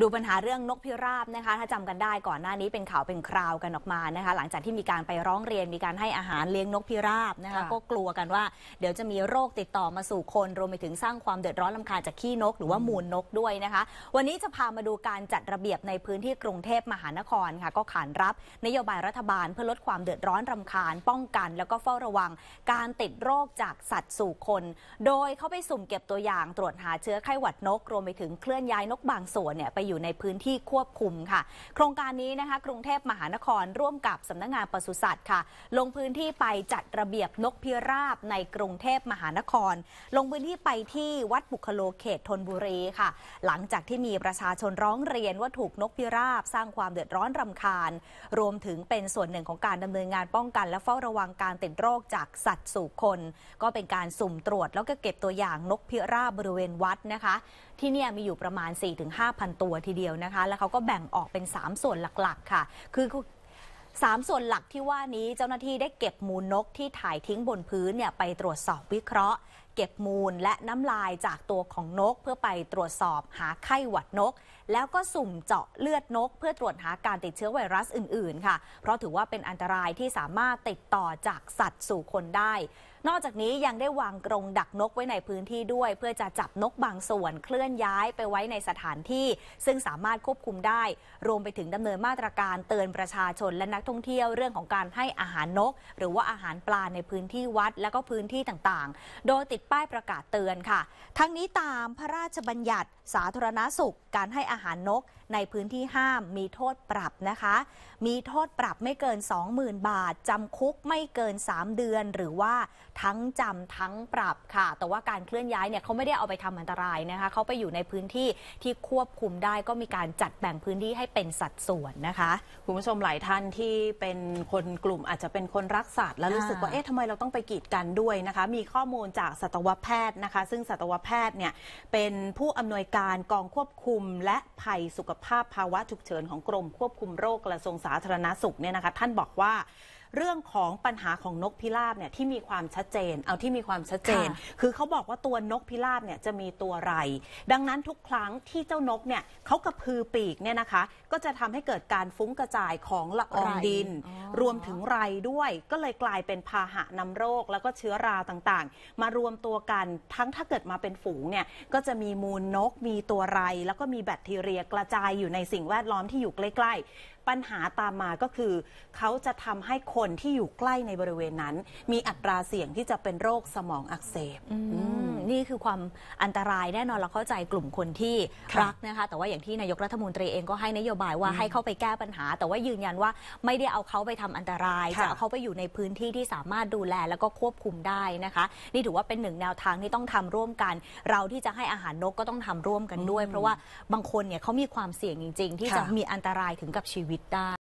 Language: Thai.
ดูปัญหาเรื่องนกพิราบนะคะถ้าจำกันได้ก่อนหน้านี้เป็นข่าวเป็นคราวกันออกมานะคะหลังจากที่มีการไปร้องเรียนมีการให้อาหารเลี้ยงนกพิราบนะคะก็กลัวกันว่า เดี๋ยวจะมีโรคติดต่อมาสู่คน รวมไปถึงสร้างความเดือดร้อนลำคาญจากขี้นกหรือว่ามูลนกด้วยนะคะ วันนี้จะพามาดูการจัดระเบียบในพื้นที่กรุงเทพมหานครค่ะก็ขานรับนโยบายรัฐบาลเพื่อลดความเดือดร้อนราคาญป้องกัน แล้วก็เฝ้าระวัง การติดโรคจากสัตว์สู่คน โดยเขาไปสุ่มเก็บตัวอย่างตรวจหาเชื้อไข้หวัดนกรวมไปถึงเคลื่อนย้ายนกบางส่วนเนี่ยไปอยู่ในพื้นที่ควบคุมค่ะ โครงการนี้นะคะ กรุงเทพมหานครร่วมกับสำนักงงานปศุสัตว์ค่ะ ลงพื้นที่ไปจัดระเบียบนกพิราบในกรุงเทพมหานคร ลงพื้นที่ไปที่วัดบุคโลเขตธนบุรีค่ะ หลังจากที่มีประชาชนร้องเรียนว่าถูกนกพิราบ สร้างความเดือดร้อนรำคาญ รวมถึงเป็นส่วนหนึ่งของการดำเนินงานป้องกัน และเฝ้าระวังการติดโรคจากสัตว์สู่คน ก็เป็นการสุ่มตรวจ แล้วก็เก็บตัวอย่างนกพิราบบริเวณวัดนะคะ ที่นี่มีอยู่ประมาณ4-5,000ตัวทีเดียวนะคะแล้วเขาก็แบ่งออกเป็น 3 ส่วนหลักๆ ค่ะ คือสามส่วนหลักที่ว่านี้เจ้าหน้าที่ได้เก็บมูลนกที่ถ่ายทิ้งบนพื้นเนี่ยไปตรวจสอบวิเคราะห์เก็บมูลและน้ำลายจากตัวของนกเพื่อไปตรวจสอบหาไข้หวัดนก แล้วก็สุ่มเจาะเลือดนก เพื่อตรวจหาการติดเชื้อไวรัสอื่นๆ ค่ะ เพราะถือว่าเป็นอันตรายที่สามารถติดต่อจากสัตว์สู่คนได้ นอกจากนี้ยังได้วางกรงดักนกไว้ในพื้นที่ด้วย เพื่อจะจับนกบางส่วนเคลื่อนย้ายไปไว้ในสถานที่ ซึ่งสามารถควบคุมได้ รวมไปถึงดำเนินมาตรการเตือนประชาชนและนักท่องเที่ยวเรื่องของการให้อาหารนก หรือว่าอาหารปลาในพื้นที่วัด และก็พื้นที่ต่างๆ โดยติดป้ายประกาศเตือนค่ะ ทั้งนี้ตามพระราชบัญญัติสาธารณสุขการให้อาหารนกในพื้นที่ห้าม มีโทษปรับนะคะ มีโทษปรับไม่เกิน 20,000 บาทจำคุกไม่เกิน 3 เดือนหรือว่าทั้งจำทั้งปรับค่ะ แต่ว่าการเคลื่อนย้ายเนี่ยเขาไม่ได้เอาไปทำอันตรายนะคะเขาไปอยู่ในพื้นที่ที่ควบคุมได้ก็มีการจัดแบ่งพื้นที่ให้เป็นสัดส่วนนะคะคุณผู้ชมหลายท่านที่เป็นคนกลุ่มอาจจะเป็นคนรักสัตว์แล้วรู้สึกว่าเอ๊ะทำไมเราต้องไปกีดกันด้วยนะคะมีข้อมูลจากสัตวแพทย์นะคะซึ่งสัตวแพทย์เนี่ยเป็นผู้อำนวยการกองควบคุมและภัยสุขภาพภาวะฉุกเฉินของกรม ควบคุมโรคกระทรวงสาธารณาสุขเนี่ยนะคะท่านบอกว่าเรื่องของปัญหาของนกพิราบเนี่ยที่มีความชัดเจนเอาที่มีความชัดเจน คือเขาบอกว่าตัวนกพิราบเนี่ยจะมีตัวไร ดังนั้นทุกครั้งที่เจ้านกเนี่ยเขากระพือปีกเนี่ยนะคะก็จะทำให้เกิดการฟุ้งกระจายของละอองดิน รวมถึงไรด้วย ก็เลยกลายเป็นพาหะนำโรคแล้วก็เชื้อราต่างๆ มารวมตัวกันทั้งถ้าเกิดมาเป็นฝูงเนี่ยก็จะมีมูลนกมีตัวไร แล้วก็มีแบคทีเรียกระจายอยู่ในสิ่งแวดล้อมที่อยู่ใกล้ๆปัญหาตามมาก็คือ เขาจะทำให้คนที่อยู่ใกล้ในบริเวณนั้น มีอัตราเสี่ยงที่จะเป็นโรคสมองอักเสบอืมนี่คือความอันตรายแน่นอนเราเข้าใจกลุ่มคนที่รักนะคะแต่ว่าอย่างที่นายกรัฐมนตรีเองก็ให้นโยบายว่าให้เข้าไปแก้ปัญหา แต่ว่ายืนยันว่าไม่ได้เอาเขาไปทำอันตรายจะเขาไปอยู่ในพื้นที่ที่สามารถดูแลแล้วก็ควบคุมได้นะคะ นี่ถือว่าเป็นหนึ่งแนวทางที่ต้องทำร่วมกัน เราที่จะให้อาหารนกก็ต้องทำร่วมกันด้วยเพราะว่าบางคนเนี่ยเขามีความเสี่ยงจริง ๆ ที่จะมีอันตรายถึงกับชีวิตได้